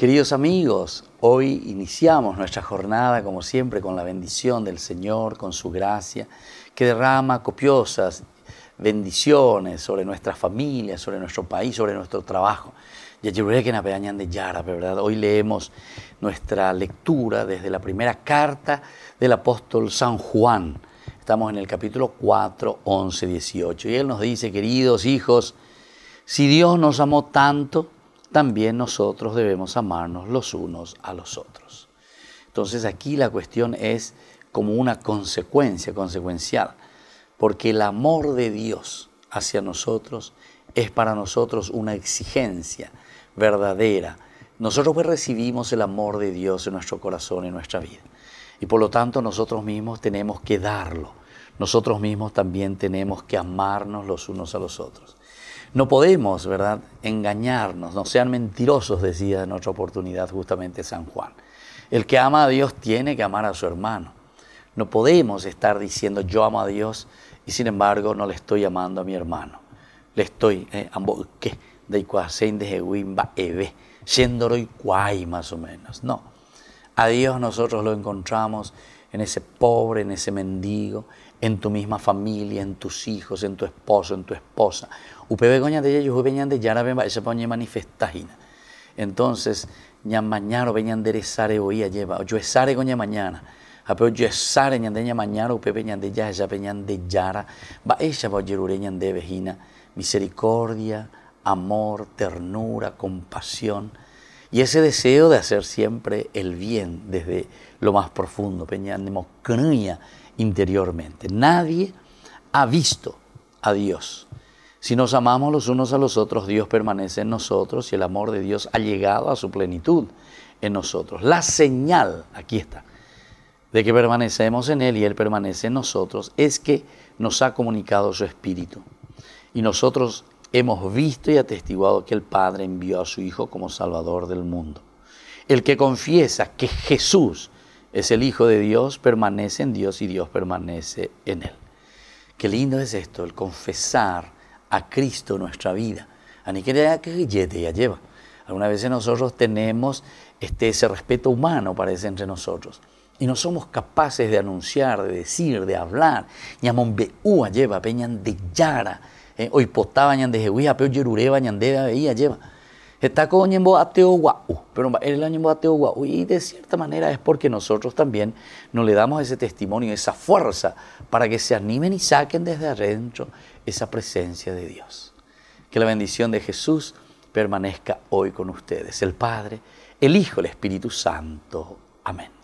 Queridos amigos, hoy iniciamos nuestra jornada como siempre con la bendición del Señor, con su gracia, que derrama copiosas bendiciones sobre nuestras familias, sobre nuestro país, sobre nuestro trabajo. que de Yarap, ¿verdad? Hoy leemos nuestra lectura desde la primera carta del apóstol San Juan. Estamos en el capítulo 4, 11, 18. Y él nos dice, queridos hijos, si Dios nos amó tanto, también nosotros debemos amarnos los unos a los otros. Entonces aquí la cuestión es como una consecuencia consecuencial, porque el amor de Dios hacia nosotros es para nosotros una exigencia verdadera. Nosotros pues, recibimos el amor de Dios en nuestro corazón, y en nuestra vida. Y por lo tanto nosotros mismos tenemos que darlo. Nosotros mismos también tenemos que amarnos los unos a los otros. No podemos, ¿verdad?, engañarnos, no sean mentirosos, decía en otra oportunidad justamente San Juan. El que ama a Dios tiene que amar a su hermano. No podemos estar diciendo yo amo a Dios y sin embargo no le estoy amando a mi hermano. Le estoy, eh, ¿qué? de de yéndolo y cuay más o menos. No, a Dios nosotros lo encontramos en ese pobre, en ese mendigo, en tu misma familia, en tus hijos, en tu esposo, en tu esposa. Upebe goña de ellos, venían de Yara Bemba, esa manifesta manifestajina. Entonces, ña mañana venían de esare oía lleva, yo esare goña mañana. Apeo yo esare ñan de ña mañana, UPB ñan de ya, esa peñan de Yara, va ella va de vejina, misericordia, amor, ternura, compasión y ese deseo de hacer siempre el bien desde lo más profundo, interiormente. Nadie ha visto a Dios. Si nos amamos los unos a los otros, Dios permanece en nosotros y el amor de Dios ha llegado a su plenitud en nosotros. La señal, aquí está, de que permanecemos en Él y Él permanece en nosotros, es que nos ha comunicado su Espíritu. Y nosotros Hemos visto y atestiguado que el Padre envió a su Hijo como Salvador del mundo. El que confiesa que Jesús es el Hijo de Dios permanece en Dios y Dios permanece en él. Qué lindo es esto, el confesar a Cristo nuestra vida. A ni que ya lleva. Algunas veces nosotros tenemos este, ese respeto humano, parece, entre nosotros. Y no somos capaces de anunciar, de decir, de hablar. Ñamombeu lleva, peñan de yara de eh, veía, pues, lleva. Está pero el año ateo guau. Y de cierta manera es porque nosotros también nos le damos ese testimonio, esa fuerza, para que se animen y saquen desde adentro esa presencia de Dios. Que la bendición de Jesús permanezca hoy con ustedes. El Padre, el Hijo, el Espíritu Santo. Amén.